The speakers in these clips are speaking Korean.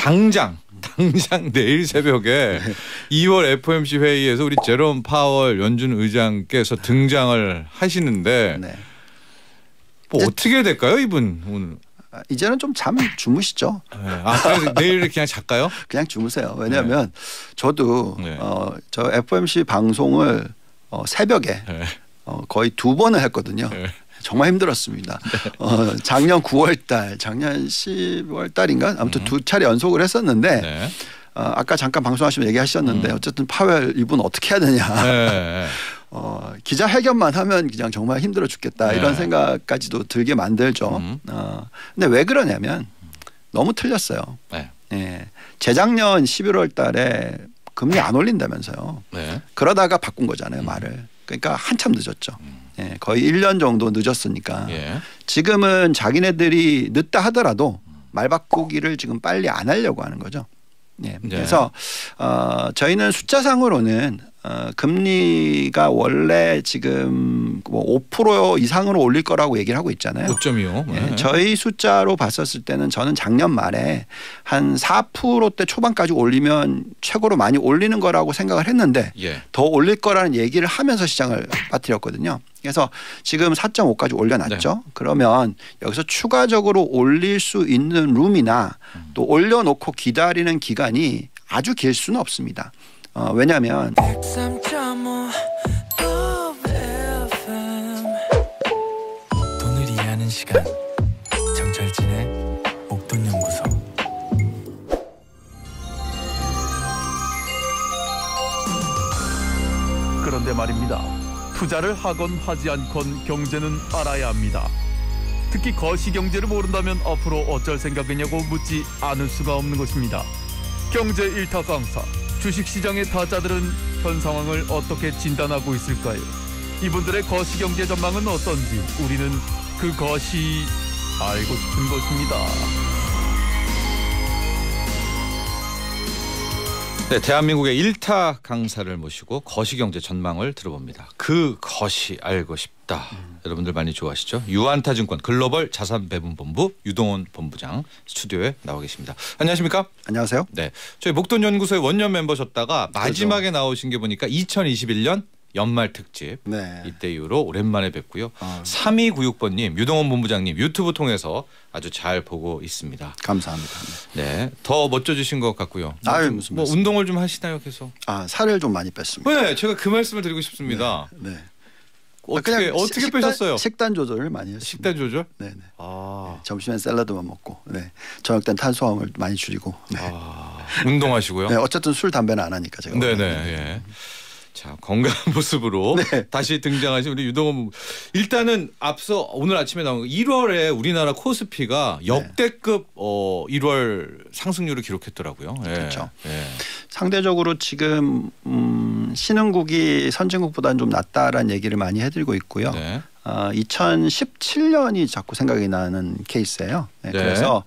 당장 당장 내일 새벽에 2월 FOMC 회의에서 우리 제롬 파월 연준 의장께서 등장을 하시는데 네. 뭐 어떻게 될까요 이분 오늘? 아, 이제는 좀잠 주무시죠. 네. 아그 내일 그냥 잘까요? 그냥 주무세요. 왜냐하면 네. 저도 어, 저 FOMC 방송을 어, 새벽에 네. 어, 거의 두 번을 했거든요. 네. 정말 힘들었습니다. 네. 어, 작년 9월달, 작년 10월달인가 아무튼 음. 두 차례 연속을 했었는데 네. 어, 아까 잠깐 방송하시면 얘기하셨는데 음. 어쨌든 파웰 이분 어떻게 해야 되냐. 네. 네. 어, 기자 회견만 하면 그냥 정말 힘들어 죽겠다 네. 이런 생각까지도 들게 만들죠. 음. 어, 근데 왜 그러냐면 너무 틀렸어요. 네. 예. 재작년 11월 달에 금리 안 올린다면서요. 네. 그러다가 바꾼 거잖아요, 음. 말을. 그러니까 한참 늦었죠. 음. 예, 거의 1년 정도 늦었으니까 예. 지금은 자기네들이 늦다 하더라도 말바꾸기를 지금 빨리 안 하려고 하는 거죠. 예. 네. 그래서 어, 저희는 숫자상으로는 어, 금리가 원래 지금 뭐5% 이상으로 올릴 거라고 얘기를 하고 있잖아요. 5.25. 네. 예, 네. 저희 숫자로 봤었을 때는 저는 작년 말에 한 4%대 초반까지 올리면 최고로 많이 올리는 거라고 생각을 했는데 예. 더 올릴 거라는 얘기를 하면서 시장을 빠뜨렸거든요. 그래서 지금 4.5까지 올려놨죠. 네. 그러면 여기서 추가적으로 올릴 수 있는 룸이나 또 올려놓고 기다리는 기간이 아주 길 수는 없습니다. 어, 왜냐면 하 그런데 말입니다. 투자를 하건 하지 않건 경제는 알아야 합니다. 특히 거시경제를 모른다면 앞으로 어쩔 생각이냐고 묻지 않을 수가 없는 것입니다. 경제 일타 강사 주식시장의 타자들은 현 상황을 어떻게 진단하고 있을까요? 이분들의 거시 경제 전망은 어떤지 우리는 그것이 알고 싶은 것입니다. 네, 대한민국의 일타 강사를 모시고 거시 경제 전망을 들어봅니다. 그 것이 알고 싶다. 있다. 음. 여러분들 많이 좋아하시죠? 유안타증권 글로벌 자산배분본부 유동원 본부장 스튜디오에 나와 계십니다. 안녕하십니까? 안녕하세요. 네, 저희 목돈 연구소의 원년 멤버셨다가 그렇죠. 마지막에 그렇죠. 나오신 게 보니까 2021년 연말 특집 네. 이때 이후로 오랜만에 뵙고요. 아. 3296번님 유동원 본부장님 유튜브 통해서 아주 잘 보고 있습니다. 감사합니다. 네, 더 멋져지신 것 같고요. 아 무슨 뭐 운동을 좀 하시나요 계속? 아 살을 좀 많이 뺐습니다. 네, 제가 그 말씀을 드리고 싶습니다. 네. 네. 어떻게 아, 그냥 어떻게 식단, 빼셨어요? 식단 조절을 많이 했어요. 식단 조절? 네네. 네. 아. 네, 점심엔 샐러드만 먹고, 네. 저녁 땐 탄수화물 많이 줄이고. 네. 아. 운동하시고요. 네, 어쨌든 술 담배는 안 하니까 제가. 네네. 예. 자 건강한 모습으로 네. 다시 등장하신 우리 유동원 일단은 앞서 오늘 아침에 나온 1월에 우리나라 코스피가 네. 역대급 네. 어 1월 상승률을 기록했더라고요. 예. 그렇죠. 예. 상대적으로 지금 음, 신흥국이 선진국보다는 좀 낫다라는 얘기를 많이 해드리고 있고요. 네. 어, 2017년이 자꾸 생각이 나는 케이스예요. 네, 네. 그래서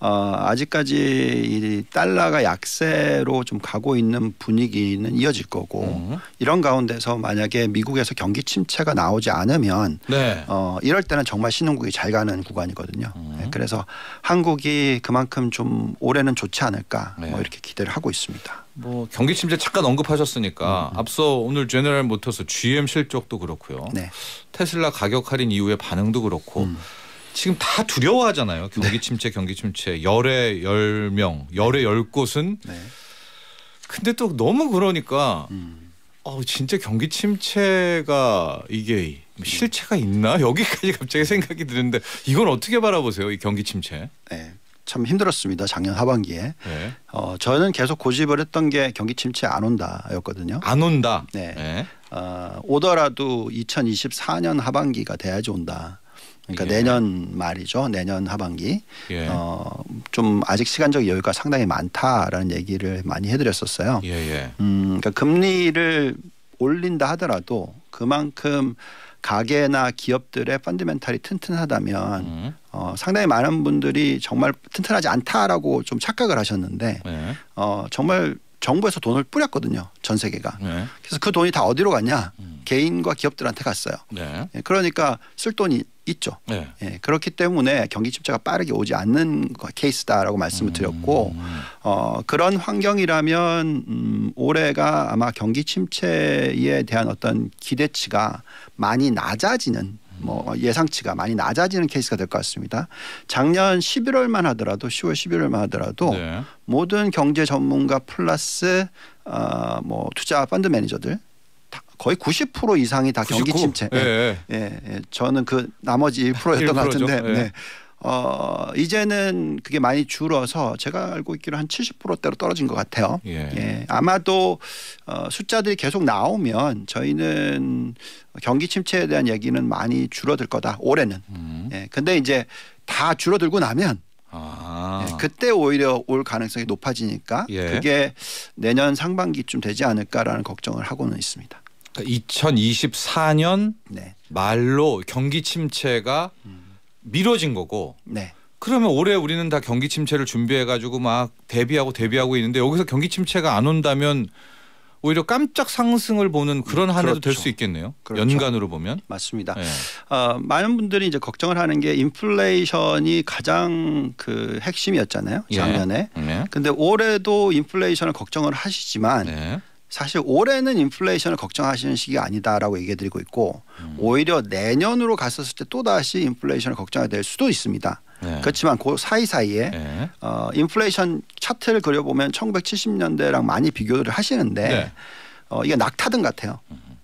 어, 아직까지 이 달러가 약세로 좀 가고 있는 분위기는 이어질 거고 음. 이런 가운데서 만약에 미국에서 경기 침체가 나오지 않으면 네. 어, 이럴 때는 정말 신흥국이 잘 가는 구간이거든요. 음. 네, 그래서 한국이 그만큼 좀 올해는 좋지 않을까 뭐 네. 뭐 이렇게 기대를 하고 있습니다. 뭐 경기 침체 잠깐 언급하셨으니까 음. 앞서 오늘 제네럴 모터스 GM 실적도 그렇고요. 네. 테슬라 가격 할인 이후의 반응도 그렇고. 음. 지금 다 두려워하잖아요. 경기 네. 침체, 경기 침체. 열에 열 명, 열에 열 곳은. 네. 근데 또 너무 그러니까 음. 어, 진짜 경기 침체가 이게 실체가 있나 여기까지 갑자기 네. 생각이 드는데 이건 어떻게 바라보세요 이 경기 침체? 네, 참 힘들었습니다 작년 하반기에. 네. 어, 저는 계속 고집을 했던 게 경기 침체 안 온다였거든요. 안 온다. 네. 네. 어, 오더라도 2024년 하반기가 돼야지 온다. 그러니까 예. 내년 말이죠. 내년 하반기. 예. 어, 좀 아직 시간적 여유가 상당히 많다라는 얘기를 많이 해드렸었어요. 예예. 예. 음, 그러니까 금리를 올린다 하더라도 그만큼 가계나 기업들의 펀드멘탈이 튼튼하다면 음. 어, 상당히 많은 분들이 정말 튼튼하지 않다라고 좀 착각을 하셨는데 예. 어, 정말 정부에서 돈을 뿌렸거든요. 전 세계가. 네. 그래서 그 돈이 다 어디로 갔냐? 음. 개인과 기업들한테 갔어요. 네. 예, 그러니까 쓸 돈이 있죠. 네. 예, 그렇기 때문에 경기 침체가 빠르게 오지 않는 케이스다라고 말씀을 음. 드렸고 어, 그런 환경이라면 음, 올해가 아마 경기 침체에 대한 어떤 기대치가 많이 낮아지는 뭐 예상치가 많이 낮아지는 케이스가 될 것 같습니다. 작년 11월만 하더라도 10월 11월만 하더라도 네. 모든 경제 전문가 플러스 어, 뭐 투자 펀드 매니저들 거의 90% 이상이 다 99? 경기 침체. 예, 예. 예, 예. 저는 그 나머지 1%였던 것 같은데. 예. 네. 어, 이제는 그게 많이 줄어서 제가 알고 있기로 한 70%대로 떨어진 것 같아요. 예. 예. 아마도 어, 숫자들이 계속 나오면 저희는 경기 침체에 대한 얘기는 많이 줄어들 거다. 올해는. 음. 예. 근데 이제 다 줄어들고 나면 아. 예, 그때 오히려 올 가능성이 높아지니까 예. 그게 내년 상반기쯤 되지 않을까라는 걱정을 하고는 있습니다. 그러니까 2024년 네. 말로 경기 침체가 음. 미뤄진 거고. 네. 그러면 올해 우리는 다 경기 침체를 준비해 가지고 막 대비하고 대비하고 있는데 여기서 경기 침체가 안 온다면 오히려 깜짝 상승을 보는 그런 한 해도 그렇죠. 될수 있겠네요. 그렇죠. 연간으로 보면 맞습니다. 네. 어, 많은 분들이 이제 걱정을 하는 게 인플레이션이 가장 그 핵심이었잖아요 예. 작년에. 예. 네. 근데 올해도 인플레이션을 걱정을 하시지만 네. 사실 올해는 인플레이션을 걱정하시는 시기가 아니다라고 얘기해 드리고 있고 음. 오히려 내년으로 갔었을 때 또다시 인플레이션을 걱정해야 될 수도 있습니다. 네. 그렇지만 그 사이사이에 네. 어, 인플레이션 차트를 그려보면 1970년대랑 많이 비교를 하시는데 네. 어, 이게 낙타등 같아요.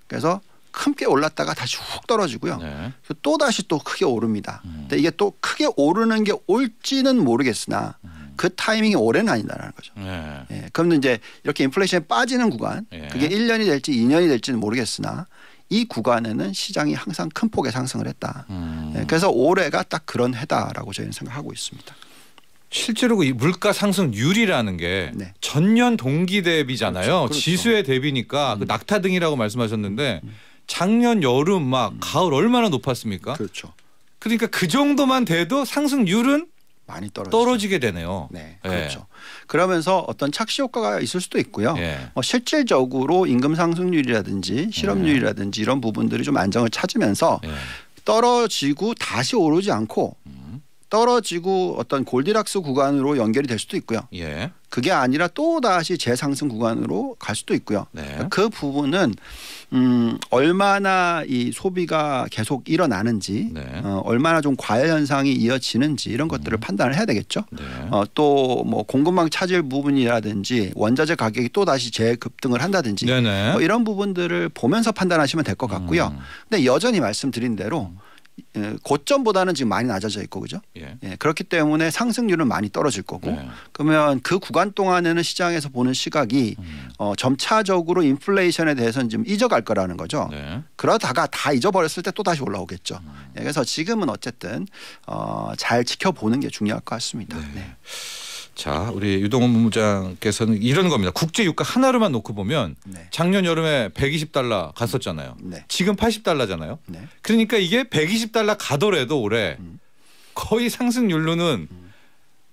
그래서 크게 올랐다가 다시 훅 떨어지고요. 네. 또 다시 또 크게 오릅니다. 음. 근데 이게 또 크게 오르는 게 올지는 모르겠으나 음. 그 타이밍이 올해는 아니다라는 거죠. 예. 예. 그러면 이제 이렇게 인플레이션에 빠지는 구간 예. 그게 1년이 될지 2년이 될지는 모르겠으나 이 구간에는 시장이 항상 큰 폭의 상승을 했다. 음. 예. 그래서 올해가 딱 그런 해다라고 저희는 생각하고 있습니다. 실제로 그 물가 상승률이라는 게 네. 전년 동기 대비잖아요. 그렇죠. 그렇죠. 지수에 대비니까 그 음. 그 낙타 등이라고 말씀하셨는데 음. 작년 여름 막 음. 가을 얼마나 높았습니까? 그렇죠. 그러니까 그 정도만 돼도 상승률은 많이 떨어지죠. 떨어지게 되네요. 네, 예. 그렇죠. 예. 그러면서 어떤 착시 효과가 있을 수도 있고요. 예. 어, 실질적으로 임금 상승률이라든지 실업률이라든지 이런 부분들이 좀 안정을 찾으면서 예. 떨어지고 다시 오르지 않고 음. 떨어지고 어떤 골디락스 구간으로 연결이 될 수도 있고요. 예. 그게 아니라 또 다시 재상승 구간으로 갈 수도 있고요. 네. 그 부분은 음 얼마나 이 소비가 계속 일어나는지, 네. 어, 얼마나 좀 과열 현상이 이어지는지 이런 것들을 음. 판단을 해야 되겠죠. 네. 어, 또뭐 공급망 차질 부분이라든지 원자재 가격이 또 다시 재급등을 한다든지 뭐 이런 부분들을 보면서 판단하시면 될 것 같고요. 음. 근데 여전히 말씀드린 대로. 음. 예, 고점보다는 지금 많이 낮아져 있고 그죠? 예. 예. 그렇기 때문에 상승률은 많이 떨어질 거고 예. 그러면 그 구간 동안에는 시장에서 보는 시각이 음. 어, 점차적으로 인플레이션에 대해서는 지 잊어갈 거라는 거죠. 네. 그러다가 다 잊어버렸을 때 또 다시 올라오겠죠. 음. 예. 그래서 지금은 어쨌든 어, 잘 지켜보는 게 중요할 것 같습니다. 네. 네. 자, 우리 유동원 본부장께서는 이런 겁니다. 국제 유가 하나로만 놓고 보면 네. 작년 여름에 120달러 갔었잖아요. 네. 지금 80달러잖아요. 네. 그러니까 이게 120달러 가더라도 올해 음. 거의 상승률로는 음.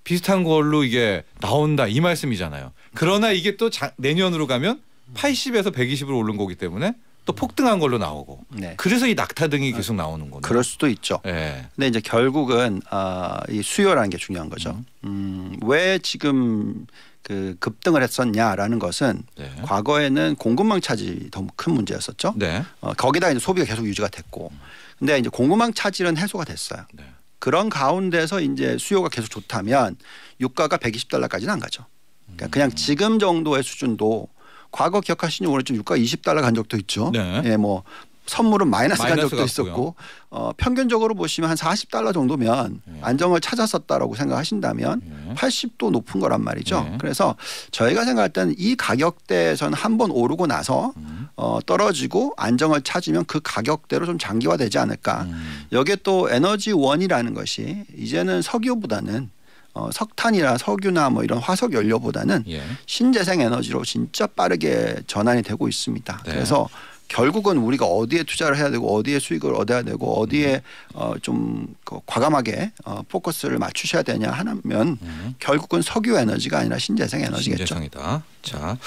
비슷한 걸로 이게 나온다 이 말씀이잖아요. 그러나 이게 또 자, 내년으로 가면 80에서 120으로 오른 거기 때문에 또 폭등한 걸로 나오고 네. 그래서 이 낙타 등이 아, 계속 나오는 거네요. 그럴 수도 있죠. 네. 근데 이제 결국은 아, 이 수요라는 게 중요한 거죠. 음. 음, 왜 지금 그 급등을 했었냐라는 것은 네. 과거에는 공급망 차질이 더 큰 문제였었죠. 네. 어, 거기다 이제 소비가 계속 유지가 됐고, 음. 근데 이제 공급망 차질은 해소가 됐어요. 네. 그런 가운데서 이제 수요가 계속 좋다면 유가가 120달러까지는 안 가죠. 그러니까 그냥 음. 지금 정도의 수준도 과거 기억하시는 오해좀 유가 20달러 간 적도 있죠. 네. 예, 뭐 선물은 마이너스, 마이너스 간 적도 같고요. 있었고 어, 평균적으로 보시면 한 40달러 정도면 예. 안정을 찾았었다라고 생각하신다면 예. 80도 높은 거란 말이죠. 예. 그래서 저희가 생각할 때는 이 가격대에서는 한 번 오르고 나서 음. 어, 떨어지고 안정을 찾으면 그 가격대로 좀 장기화되지 않을까. 음. 여기에 또 에너지원이라는 것이 이제는 석유보다는 어, 석탄이나 석유나 뭐 이런 화석 연료보다는 예. 신재생 에너지로 진짜 빠르게 전환이 되고 있습니다. 네. 그래서 결국은 우리가 어디에 투자를 해야 되고 어디에 수익을 얻어야 되고 어디에 음. 어, 좀 그 과감하게 어, 포커스를 맞추셔야 되냐 하면 음. 결국은 석유 에너지가 아니라 신재생 에너지겠죠. 신재생이다. 자.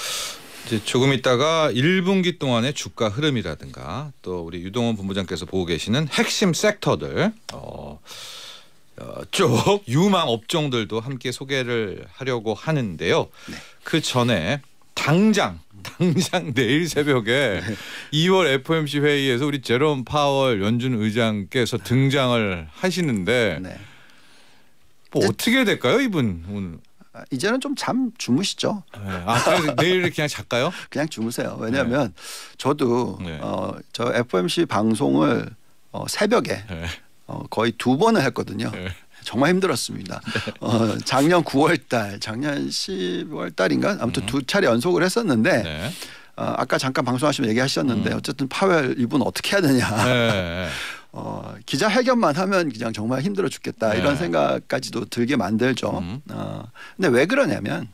이제 조금 있다가 1분기 동안의 주가 흐름이라든가 또 우리 유동원 본부장께서 보고 계시는 핵심 섹터들 어, 어, 쪽 유망 업종들도 함께 소개를 하려고 하는데요. 네. 그 전에 당장 당장 내일 새벽에 2월 FOMC 회의에서 우리 제롬 파월 연준 의장께서 등장을 하시는데 네. 뭐 어떻게 될까요 이분 오늘? 아, 이제는 좀 잠 주무시죠. 네. 아 내일 그냥 잘까요? 그냥 주무세요. 왜냐하면 네. 저도 네. 어, 저 FOMC 방송을 어, 새벽에 어, 거의 두 번을 했거든요. 네. 정말 힘들었습니다. 네. 어, 작년 9월달, 작년 10월달인가 아무튼 음. 두 차례 연속을 했었는데 네. 어, 아까 잠깐 방송하시면 얘기하셨는데 음. 어쨌든 파웰 이분 어떻게 해야 되냐. 네. 어, 기자 회견만 하면 그냥 정말 힘들어 죽겠다 네. 이런 생각까지도 들게 만들죠. 음. 어, 근데 왜 그러냐면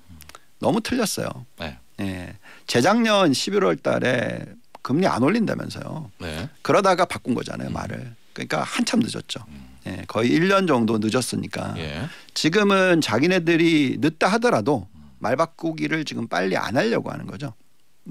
너무 틀렸어요. 네. 예. 재작년 11월달에 금리 안 올린다면서요. 네. 그러다가 바꾼 거잖아요 음. 말을. 그러니까 한참 늦었죠. 예, 거의 1년 정도 늦었으니까 예. 지금은 자기네들이 늦다 하더라도 말 바꾸기를 지금 빨리 안 하려고 하는 거죠.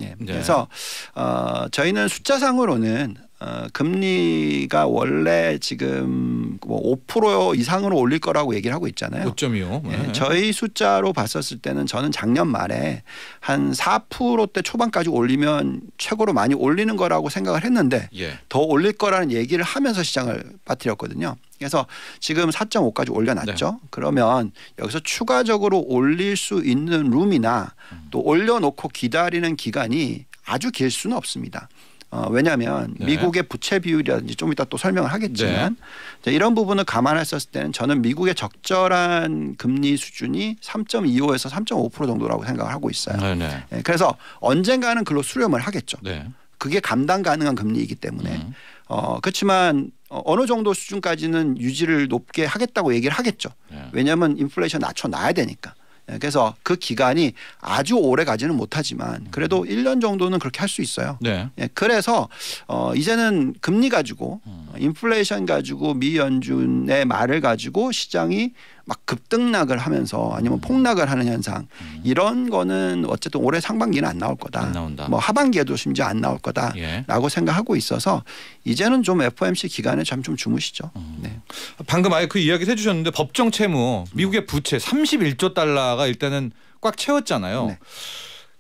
예. 네. 그래서 어, 저희는 숫자상으로는 어, 금리가 원래 지금 뭐5% 이상으로 올릴 거라고 얘기를 하고 있잖아요. 5.25. 예, 네. 저희 숫자로 봤었을 때는 저는 작년 말에 한 4%대 초반까지 올리면 최고로 많이 올리는 거라고 생각을 했는데 예. 더 올릴 거라는 얘기를 하면서 시장을 빠뜨렸거든요. 그래서 지금 4.5까지 올려놨죠. 네. 그러면 여기서 추가적으로 올릴 수 있는 룸이나 또 올려놓고 기다리는 기간이 아주 길 수는 없습니다. 어, 왜냐하면 네. 미국의 부채 비율이라든지 좀 이따 또 설명을 하겠지만 네. 이런 부분을 감안했었을 때는 저는 미국의 적절한 금리 수준이 3.25에서 3.5% 정도라고 생각을 하고 있어요. 네. 네. 예, 그래서 언젠가는 글로 수렴을 하겠죠. 네. 그게 감당 가능한 금리이기 때문에 음. 어, 그렇지만 어, 어느 정도 수준까지는 유지를 높게 하겠다고 얘기를 하겠죠. 네. 왜냐하면 인플레이션 낮춰 놔야 되니까. 예, 그래서 그 기간이 아주 오래 가지는 못하지만 그래도 음. 일년 정도는 그렇게 할 수 있어요. 네. 예, 그래서 어 이제는 금리 가지고 음. 어, 인플레이션 가지고 미 연준의 말을 가지고 시장이 막 급등락을 하면서 아니면 음. 폭락을 하는 현상 이런 거는 어쨌든 올해 상반기는 안 나올 거다. 안뭐 하반기에도 심지어 안 나올 거다라고 예. 생각하고 있어서 이제는 좀 FOMC 기간에 잠 좀 주무시죠. 네. 방금 아예 그 이야기를 해주셨는데 법정 채무 미국의 부채 31조 달러가 하다가 일단은 꽉 채웠잖아요. 네.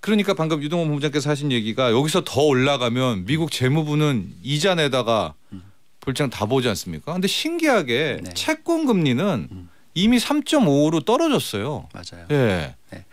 그러니까 방금 유동원 본부장께서 하신 얘기가 여기서 더 올라가면 미국 재무부는 이자 내다가 음. 볼창다 보지 않습니까? 근데 신기하게 네. 채권 금리는 음. 이미 3.5로 떨어졌어요. 맞아요. 예. 네.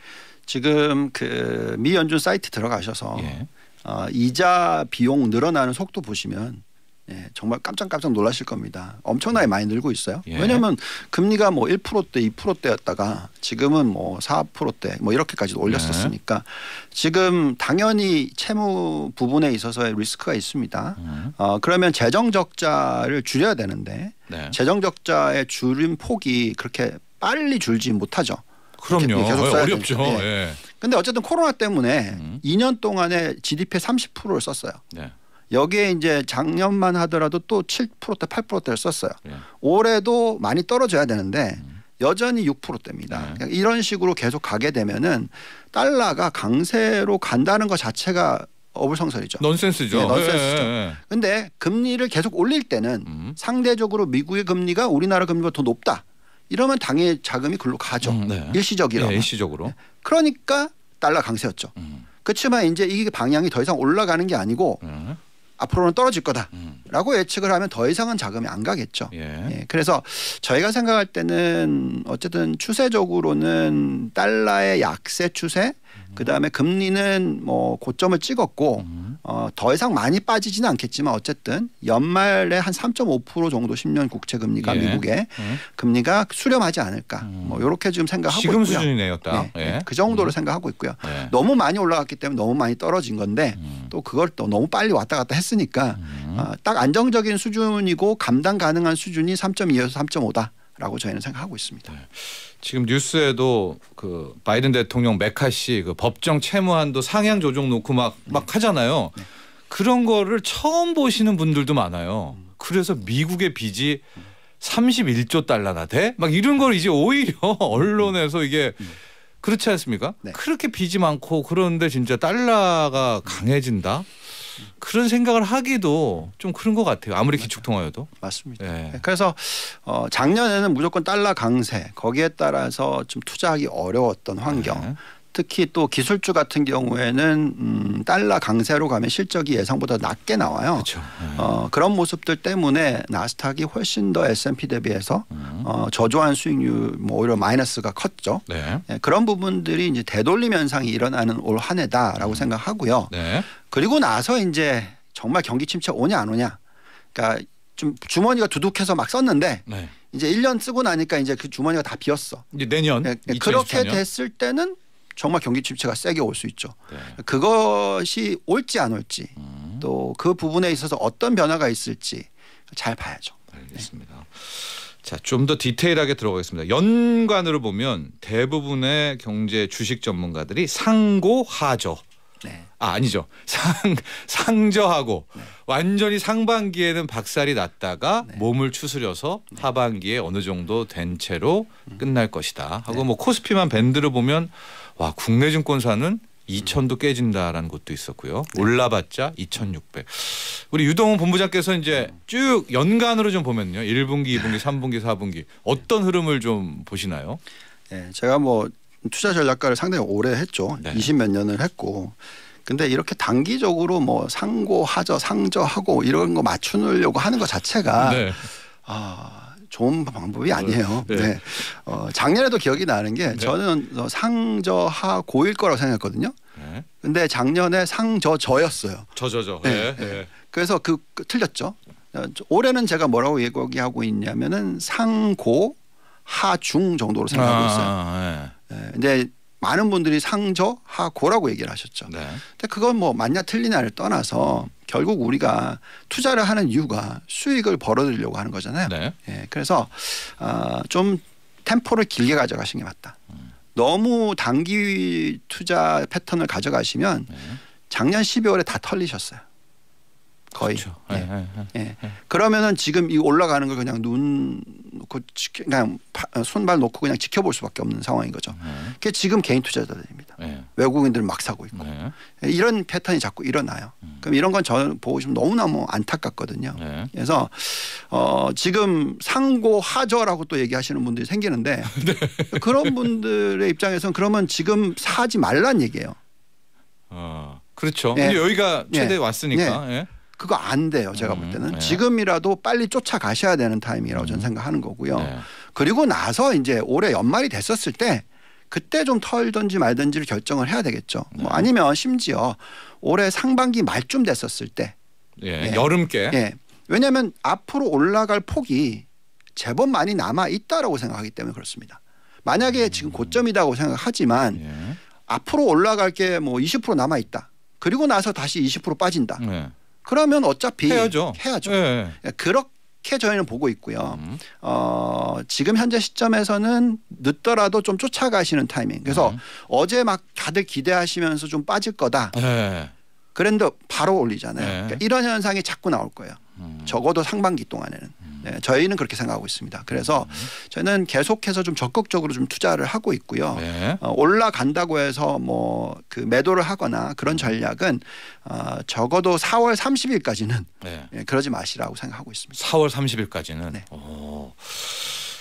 지금 그미 연준 사이트 들어가셔서 예. 어, 이자 비용 늘어나는 속도 보시면 예, 정말 깜짝깜짝 놀라실 겁니다. 엄청나게 많이 늘고 있어요. 예. 왜냐하면 금리가 뭐 1%대, 2%대였다가 지금은 뭐 4%대 뭐 이렇게까지 도 올렸었으니까 예. 지금 당연히 채무 부분에 있어서의 리스크가 있습니다. 음. 어, 그러면 재정 적자를 줄여야 되는데 네. 재정 적자의 줄임 폭이 그렇게 빨리 줄지 못하죠. 그럼요. 계속 어, 써야 어렵죠. 예. 예. 근데 어쨌든 코로나 때문에 음. 2년 동안에 GDP의 30%를 썼어요. 네. 여기에 이제 작년만 하더라도 또 7%대 8%대를 썼어요. 네. 올해도 많이 떨어져야 되는데 음. 여전히 6%대입니다. 네. 그러니까 이런 식으로 계속 가게 되면은 달러가 강세로 간다는 것 자체가 어불성설이죠. 넌센스죠. 네, 넌센스죠. 예, 예 근데 예, 금리를 계속 올릴 때는 음. 상대적으로 미국의 금리가 우리나라 금리보다 더 높다. 이러면 당의 자금이 글로 가죠. 음, 네. 일시적이라. 네, 일시적으로. 그러니까 달러 강세였죠. 음. 그렇지만 이제 이게 방향이 더 이상 올라가는 게 아니고 앞으로는 떨어질 거다라고 음. 예측을 하면 더 이상은 자금이 안 가겠죠. 예. 예. 그래서 저희가 생각할 때는 어쨌든 추세적으로는 달러의 약세 추세 그다음에 금리는 뭐 고점을 찍었고 어, 더 이상 많이 빠지지는 않겠지만 어쨌든 연말에 한 3.5% 정도 10년 국채 금리가 예. 미국의 예. 금리가 수렴하지 않을까 음. 뭐 이렇게 지금 생각하고 지금 있고요. 지금 수준이네요, 딱. 네, 네, 예. 그 정도로 음. 생각하고 있고요. 예. 너무 많이 올라갔기 때문에 너무 많이 떨어진 건데 음. 또 그걸 또 너무 빨리 왔다 갔다 했으니까 음. 어, 딱 안정적인 수준이고 감당 가능한 수준이 3.2에서 3.5다. 라고 저희는 생각하고 있습니다. 네. 지금 뉴스에도 그 바이든 대통령 메카시 그 법정 채무한도 상향 조정 놓고 막막 네. 하잖아요. 네. 그런 거를 처음 보시는 분들도 많아요. 음. 그래서 미국의 빚이 음. 31조 달러나 돼? 막 이런 걸 이제 오히려 언론에서 이게 음. 음. 그렇지 않습니까? 네. 그렇게 빚이 많고 그런데 진짜 달러가 강해진다? 그런 생각을 하기도 좀 그런 것 같아요. 아무리 기축통화여도. 맞습니다. 예. 네, 그래서 어, 작년에는 무조건 달러 강세 거기에 따라서 좀 투자하기 어려웠던 환경. 네. 특히 또 기술주 같은 경우에는 음, 달러 강세로 가면 실적이 예상보다 낮게 나와요. 그렇죠. 네. 어, 그런 모습들 때문에 나스닥이 훨씬 더 S&P 대비해서 음. 어, 저조한 수익률 뭐 오히려 마이너스가 컸죠. 네. 네, 그런 부분들이 이제 되돌림 현상이 일어나는 올 한 해다라고 음. 생각하고요. 네. 그리고 나서 이제 정말 경기 침체 오냐 안 오냐. 그러니까 좀 주머니가 두둑해서 막 썼는데 네. 이제 1년 쓰고 나니까 이제 그 주머니가 다 비었어. 이제 내년 네, 예, 2024년? 예, 그렇게 됐을 때는 정말 경기 침체가 세게 올 수 있죠. 네. 그것이 올지 안 올지 음. 또그 부분에 있어서 어떤 변화가 있을지 잘 봐야죠. 알겠습니다. 네. 자, 좀 더 디테일하게 들어가겠습니다. 연관으로 보면 대부분의 경제 주식 전문가들이 상고 하죠. 네. 아 아니죠 상 상저하고 네. 완전히 상반기에는 박살이 났다가 네. 몸을 추스려서 네. 하반기에 어느 정도 된 채로 음. 끝날 것이다 하고 네. 뭐 코스피만 밴드로 보면 와 국내 증권사는 2천도 깨진다라는 것도 있었고요. 네. 올라봤자 2,600. 우리 유동훈 본부장께서 이제 쭉 연간으로 좀 보면요. 1분기, 2분기, 3분기, 4분기 어떤 흐름을 좀 보시나요? 네, 제가 뭐 투자 전략가를 상당히 오래 했죠. 네. 20몇 년을 했고. 근데 이렇게 단기적으로 뭐 상고 하죠 상저하고 이런 거 맞추려고 하는 것 자체가 네. 아 좋은 방법이 어, 아니에요. 네. 네. 어, 작년에도 기억이 나는 게 네. 저는 상저하 고일 거라고 생각했거든요. 네. 근데 작년에 상저 저였어요. 저저 저. 네. 예, 네. 예. 그래서 그, 그 틀렸죠. 어, 올해는 제가 뭐라고 예고하고 있냐면은 상고 하중 정도로 생각하고 아, 있어요. 아, 네. 네, 근데 많은 분들이 상저하고라고 얘기를 하셨죠. 네. 근데 그건 뭐 맞냐 틀리냐를 떠나서 결국 우리가 투자를 하는 이유가 수익을 벌어들이려고 하는 거잖아요. 네. 예, 그래서 어, 좀 템포를 길게 가져가시는 게 맞다. 너무 단기 투자 패턴을 가져가시면 네. 작년 12월에 다 털리셨어요. 거의. 그렇죠. 예. 네, 네, 네. 그러면은 지금 이 올라가는 걸 그냥 눈 놓고 지켜, 그냥 손발 놓고 그냥 지켜볼 수밖에 없는 상황인 거죠. 네. 그게 지금 개인 투자자들입니다. 예. 외국인들 막 사고 있고 네. 예, 이런 패턴이 자꾸 일어나요. 음. 그럼 이런 건저 보고 지 너무너무 안타깝거든요. 네. 그래서 어, 지금 상고 하저라고 또 얘기하시는 분들이 생기는데 그런 분들의 입장에서는 그러면 지금 사지 말란 얘기예요. 어, 그렇죠. 예. 근 여기가 최대 왔으니까. 그거 안 돼요. 제가 볼 음, 때는 네. 지금이라도 빨리 쫓아가셔야 되는 타임이라고 저는 음. 생각하는 거고요. 네. 그리고 나서 이제 올해 연말이 됐었을 때 그때 좀 털든지 말든지를 결정을 해야 되겠죠. 뭐 네. 뭐 아니면 심지어 올해 상반기 말쯤 됐었을 때 예, 예. 여름께 예. 왜냐하면 앞으로 올라갈 폭이 제법 많이 남아 있다라고 생각하기 때문에 그렇습니다. 만약에 음. 지금 고점이라고 생각하지만 예. 앞으로 올라갈 게 뭐 20% 남아 있다. 그리고 나서 다시 20% 빠진다. 네. 그러면 어차피 해야죠. 해야죠. 네. 그렇게 저희는 보고 있고요. 음. 어, 지금 현재 시점에서는 늦더라도 좀 쫓아가시는 타이밍. 그래서 음. 어제 막 다들 기대하시면서 좀 빠질 거다. 네. 예. 그런데 바로 올리잖아요. 그러니까 이런 현상이 자꾸 나올 거예요. 음. 적어도 상반기 동안에는. 예, 저희는 그렇게 생각하고 있습니다. 그래서 저희는 계속해서 좀 적극적으로 좀 투자를 하고 있고요. 네. 어, 올라간다고 해서 뭐그 매도를 하거나 그런 음. 전략은 어, 적어도 4월 30일까지는 네. 예, 그러지 마시라고 생각하고 있습니다. 4월 30일까지는. 네. 어.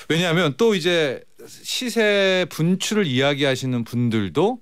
왜냐하면 또 이제 시세 분출을 이야기하시는 분들도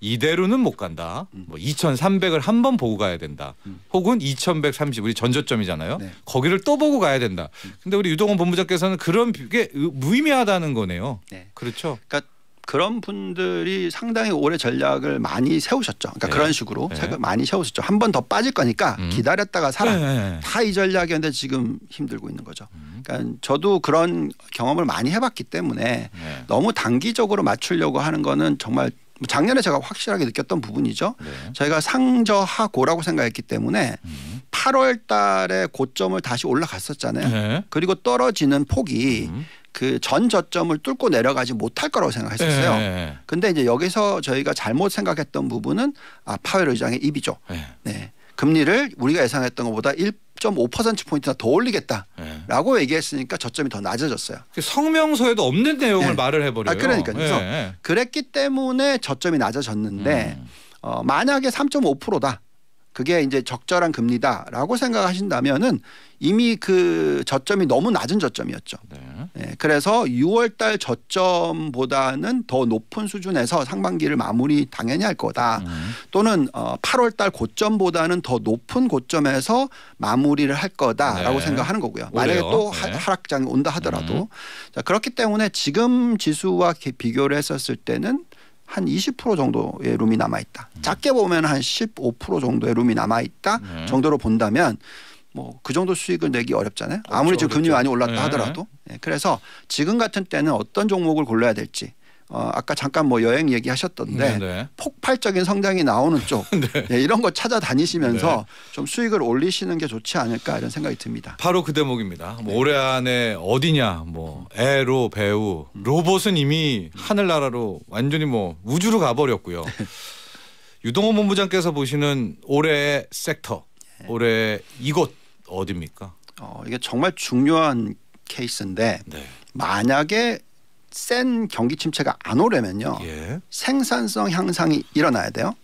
이대로는 못 간다. 음. 뭐 2,300을 한 번 보고 가야 된다. 음. 혹은 2,130 우리 전조점이잖아요 네. 거기를 또 보고 가야 된다. 음. 근데 우리 유동원 본부장께서는 그런 게 무의미하다는 거네요. 네. 그렇죠. 그러니까 그런 분들이 상당히 오래 전략을 많이 세우셨죠. 그러니까 네. 그런 식으로 네. 많이 세우셨죠. 한 번 더 빠질 거니까 음. 기다렸다가 살아. 네. 네, 네. 다이 전략이었는데 지금 힘들고 있는 거죠. 음. 그러니까 저도 그런 경험을 많이 해봤기 때문에 네. 너무 단기적으로 맞추려고 하는 거는 정말 뭐 작년에 제가 확실하게 느꼈던 부분이죠. 네. 저희가 상저하고라고 생각했기 때문에 음. 8월 달에 고점을 다시 올라갔었잖아요. 네. 그리고 떨어지는 폭이 음. 그전 저점을 뚫고 내려가지 못할 거라고 생각했었어요. 네. 근데 이제 여기서 저희가 잘못 생각했던 부분은 아 파월 의장의 입이죠. 네. 네. 금리를 우리가 예상했던 것보다 1.5%포인트나 더 올리겠다라고 네. 얘기했으니까 저점이 더 낮아졌어요. 그 성명서에도 없는 내용을 네. 말을 해버려요. 아, 그러니까 그래서 예, 그랬기 때문에 저점이 낮아졌는데 음. 어, 만약에 3.5%다. 그게 이제 적절한 금리다라고 생각하신다면은 이미 그 저점이 너무 낮은 저점이었죠. 네. 네. 그래서 6월달 저점보다는 더 높은 수준에서 상반기를 마무리 당연히 할 거다. 음. 또는 어, 8월달 고점보다는 더 높은 고점에서 마무리를 할 거다라고 네. 생각하는 거고요. 만약에 또 네. 하락장이 온다 하더라도 음. 자, 그렇기 때문에 지금 지수와 비교를 했었을 때는 한20% 정도의 룸이 남아 있다. 음. 작게 보면 한 15% 정도의 룸이 남아 있다 네. 정도로 본다면 뭐 그 정도 수익을 내기 어렵잖아요. 어, 아무리 지금 금리 많이 올랐다 네. 하더라도. 네. 그래서 지금 같은 때는 어떤 종목을 골라야 될지 어, 아까 잠깐 뭐 여행 얘기하셨던데 네네. 음, 폭발적인 성장이 나오는 쪽 네. 네, 이런 거 찾아다니시면서 네. 좀 수익을 올리시는 게 좋지 않을까 이런 생각이 듭니다. 바로 그 대목입니다. 뭐 네. 올해 안에 어디냐 뭐 에로 배우 음. 로봇은 이미 하늘나라로 완전히 뭐 우주로 가버렸고요. 유동호 본부장께서 보시는 올해의 섹터 네. 올해 이곳 어디입니까? 어, 이게 정말 중요한 케이스인데 네. 만약에 센 경기 침체가 안 오려면요. 예. 생산성 향상이 일어나야 돼요.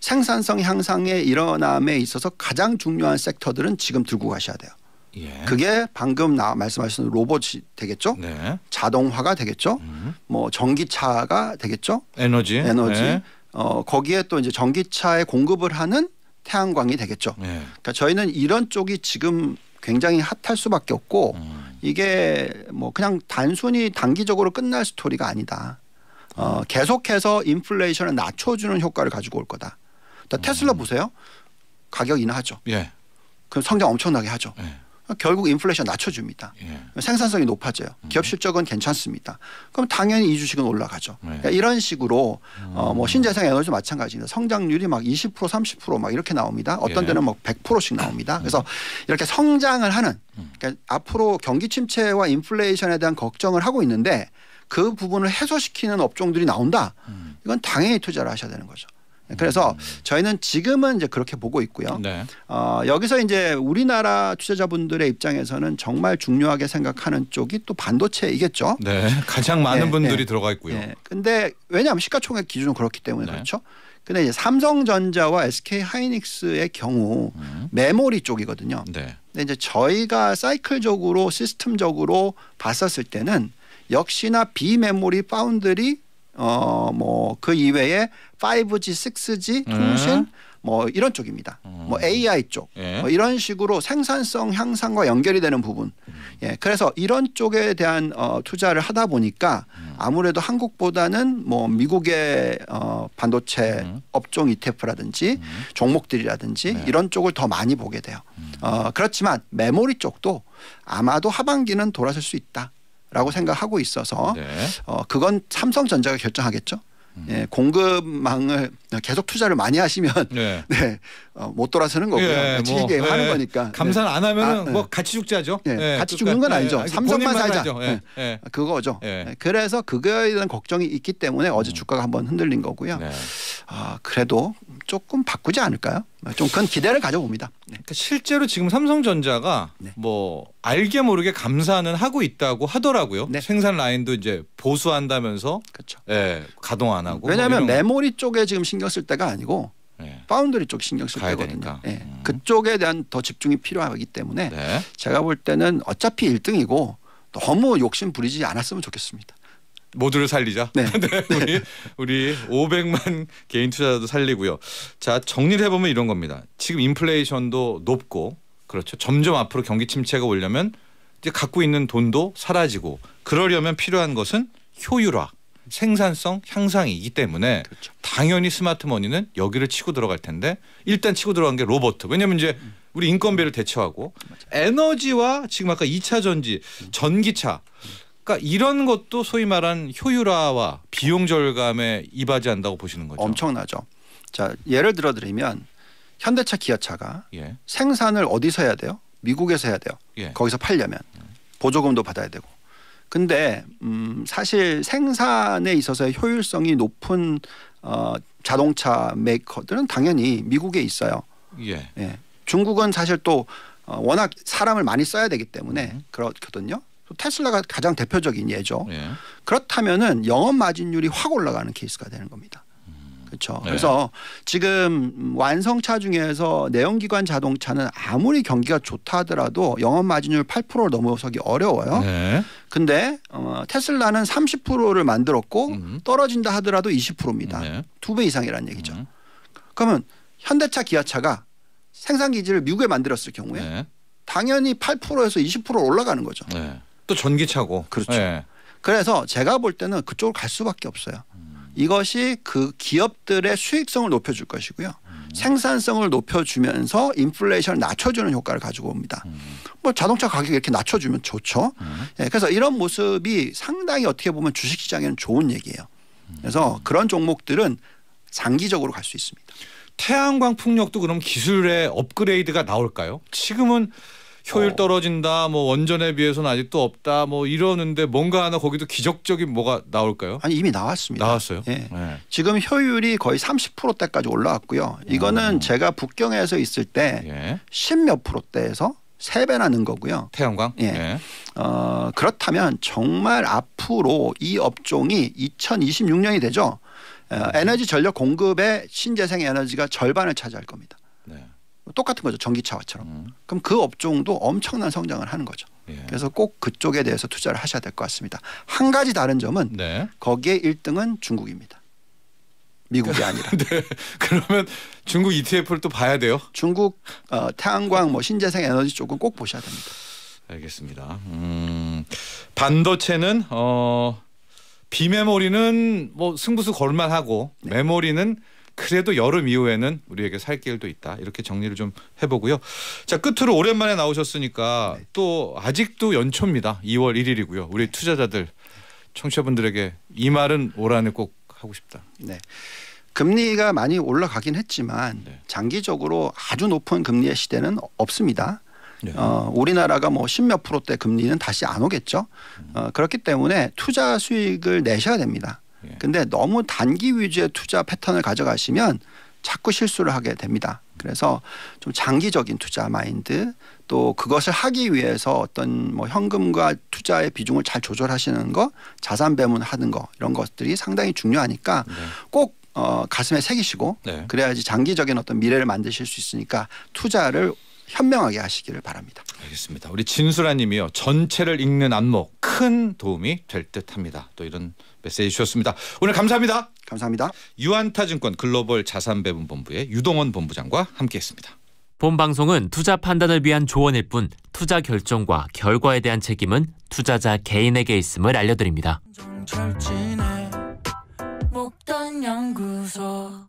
생산성 향상의 일어남에 있어서 가장 중요한 섹터들은 지금 들고 가셔야 돼요. 예. 그게 방금 나 말씀하신 로봇이 되겠죠. 네. 자동화가 되겠죠. 음. 뭐 전기차가 되겠죠. 에너지. 에너지. 네. 어, 거기에 또 이제 전기차에 공급을 하는 태양광이 되겠죠. 네. 그러니까 저희는 이런 쪽이 지금 굉장히 핫할 수밖에 없고 음. 이게 뭐 그냥 단순히 단기적으로 끝날 스토리가 아니다. 어, 계속해서 인플레이션을 낮춰주는 효과를 가지고 올 거다. 그러니까 테슬라 음. 보세요. 가격 인하하죠. 예. 그럼 성장 엄청나게 하죠. 예. 결국 인플레이션 낮춰줍니다. 예. 생산성이 높아져요. 음. 기업 실적은 괜찮습니다. 그럼 당연히 이 주식은 올라가죠. 예. 이런 식으로 음. 어뭐 신재생 에너지 마찬가지입니다. 성장률이 막20% 30%막 이렇게 나옵니다. 어떤 예. 때는막 100%씩 뭐 나옵니다. 음. 그래서 이렇게 성장을 하는 음. 그러니까 앞으로 경기 침체와 인플레이션에 대한 걱정을 하고 있는데 그 부분을 해소시키는 업종들이 나온다. 이건 당연히 투자를 하셔야 되는 거죠. 네, 그래서 저희는 지금은 이제 그렇게 보고 있고요. 네. 어, 여기서 이제 우리나라 투자자분들의 입장에서는 정말 중요하게 생각하는 쪽이 또 반도체이겠죠. 네, 가장 네, 많은 네, 분들이 네. 들어가 있고요. 네. 근데 왜냐하면 시가총액 기준은 그렇기 때문에 네. 그렇죠. 근데 이제 삼성전자와 SK 하이닉스의 경우 음. 메모리 쪽이거든요. 네. 근데 이제 저희가 사이클적으로 시스템적으로 봤었을 때는 역시나 비메모리 파운드리 어뭐그 이외에 5G, 6G 통신 뭐 이런 쪽입니다. 음. 뭐 AI 쪽, 예. 뭐 이런 식으로 생산성 향상과 연결이 되는 부분. 음. 예, 그래서 이런 쪽에 대한 어, 투자를 하다 보니까 음. 아무래도 한국보다는 뭐 미국의 어, 반도체 음. 업종 ETF라든지 종목들이라든지 네. 이런 쪽을 더 많이 보게 돼요. 어, 그렇지만 메모리 쪽도 아마도 하반기는 돌아설 수 있다. 라고 생각하고 있어서 네. 어, 그건 삼성전자가 결정하겠죠. 음. 예, 공급망을 계속 투자를 많이 하시면 네. 네, 어, 못 돌아서는 거고요. 예, 네, 뭐, 게 하는 예. 거니까. 감산 네. 안 하면 아, 네. 뭐 같이 죽자죠. 예, 예 같이 그 죽는 건 그, 예, 아니죠. 아, 그 삼성만 살자. 아, 그거죠. 그래서 그거에 대한 걱정이 있기 때문에 어제 음. 주가가 한번 흔들린 거고요. 아, 그래도 조금 바꾸지 않을까요? 아, 좀큰 기대를 가져봅니다. 네. 그러니까 실제로 지금 삼성전자가 네. 뭐 알게 모르게 감산은 하고 있다고 하더라고요. 네. 생산 라인도 이제 보수한다면서 그렇죠. 예, 가동 안 하고. 왜냐하면 뭐 메모리 쪽에 지금 신경 쓸 때가 아니고 네. 파운드리 쪽 신경 쓸 때거든요. 예. 음. 그쪽에 대한 더 집중이 필요하기 때문에 네. 제가 볼 때는 어차피 1등이고 너무 욕심 부리지 않았으면 좋겠습니다. 모두를 살리자. 네. 네. 네. 우리, 우리 500만 개인 투자자도 살리고요. 자 정리를 해보면 이런 겁니다. 지금 인플레이션도 높고 그렇죠. 점점 앞으로 경기 침체가 오려면 이제 갖고 있는 돈도 사라지고 그러려면 필요한 것은 효율화, 생산성 향상이기 때문에 그렇죠. 당연히 스마트머니는 여기를 치고 들어갈 텐데 일단 치고 들어간 게 로봇. 왜냐면 이제 우리 인건비를 대체하고 맞아요. 에너지와 지금 아까 2차 전지, 전기차 그러니까 이런 것도 소위 말한 효율화와 비용 절감에 이바지한다고 보시는 거죠. 엄청나죠. 자 예를 들어 드리면 현대차, 기아차가 예. 생산을 어디서 해야 돼요? 미국에서 해야 돼요. 예. 거기서 팔려면 보조금도 받아야 되고. 근데 음 사실 생산에 있어서 효율성이 높은 어 자동차 메이커들은 당연히 미국에 있어요. 예. 예. 중국은 사실 또 어, 워낙 사람을 많이 써야 되기 때문에 음. 그렇거든요. 테슬라가 가장 대표적인 예죠. 예. 그렇다면은 영업 마진율이 확 올라가는 케이스가 되는 겁니다. 음. 그렇죠. 네. 그래서 지금 완성차 중에서 내연기관 자동차는 아무리 경기가 좋다 하더라도 영업 마진율 8%를 넘어서기 어려워요. 네. 근데 어, 테슬라는 30%를 만들었고 음. 떨어진다 하더라도 20%입니다. 네. 두배 이상이라는 얘기죠. 음. 그러면 현대차, 기아차가 생산 기지를 미국에 만들었을 경우에 네. 당연히 8%에서 20% 올라가는 거죠. 네. 또 전기차고. 그렇죠. 예. 그래서 제가 볼 때는 그쪽으로 갈 수밖에 없어요. 음. 이것이 그 기업들의 수익성을 높여줄 것이고요. 음. 생산성을 높여주면서 인플레이션을 낮춰주는 효과를 가지고 옵니다. 음. 뭐 자동차 가격 이렇게 낮춰주면 좋죠. 예, 그래서 이런 모습이 상당히 어떻게 보면 주식시장에는 좋은 얘기예요. 그래서 그런 종목들은 장기적으로 갈 수 있습니다. 태양광 풍력도 그럼 기술의 업그레이드가 나올까요? 지금은 효율 어. 떨어진다, 뭐 원전에 비해서는 아직도 없다, 뭐 이러는데 뭔가 하나 거기도 기적적인 뭐가 나올까요? 아니 이미 나왔습니다. 나왔어요. 예. 네. 지금 효율이 거의 30%대까지 올라왔고요. 이거는 오. 음. 제가 북경에서 있을 때 예. 십몇 프로대에서 세 배나 는 거고요. 태양광. 예. 예. 어, 그렇다면 정말 앞으로 이 업종이 2026년이 되죠. 어, 음. 에너지 전력 공급의 신재생 에너지가 절반을 차지할 겁니다. 똑같은 거죠. 전기차처럼. 와 음. 그럼 그 업종도 엄청난 성장을 하는 거죠. 예. 그래서 꼭 그쪽에 대해서 투자를 하셔야 될 것 같습니다. 한 가지 다른 점은 네. 거기에 1등은 중국입니다. 미국이 네. 아니라. 네. 그러면 중국 ETF를 또 봐야 돼요? 중국 어, 태양광 뭐 신재생 에너지 쪽은 꼭 보셔야 됩니다. 알겠습니다. 음, 반도체는 어, 비메모리는 뭐 승부수 걸만하고 네. 메모리는 그래도 여름 이후에는 우리에게 살 길도 있다. 이렇게 정리를 좀 해보고요. 자 끝으로 오랜만에 나오셨으니까 네. 또 아직도 연초입니다. 2월 1일이고요. 우리 투자자들 청취자분들에게 이 말은 올 한해 꼭 하고 싶다. 네. 금리가 많이 올라가긴 했지만 네. 장기적으로 아주 높은 금리의 시대는 없습니다. 네. 어, 우리나라가 뭐 십몇 프로대 금리는 다시 안 오겠죠. 음. 어, 그렇기 때문에 투자 수익을 내셔야 됩니다. 예. 근데 너무 단기 위주의 투자 패턴을 가져가시면 자꾸 실수를 하게 됩니다. 그래서 좀 장기적인 투자 마인드 또 그것을 하기 위해서 어떤 뭐 현금과 투자의 비중을 잘 조절하시는 거 자산 배분하는 거 이런 것들이 상당히 중요하니까 네. 꼭 어, 가슴에 새기시고 네. 그래야지 장기적인 어떤 미래를 만드실 수 있으니까 투자를 현명하게 하시기를 바랍니다. 알겠습니다. 우리 진수라님이요. 전체를 읽는 안목 큰 도움이 될 듯합니다. 또 이런 메시지 주셨습니다. 오늘 감사합니다. 감사합니다. 유한타증권 글로벌 자산배분본부의 유동원 본부장과 함께했습니다. 본 방송은 투자 판단을 위한 조언일 뿐 투자 결정과 결과에 대한 책임은 투자자 개인에게 있음을 알려드립니다. 목단 연구소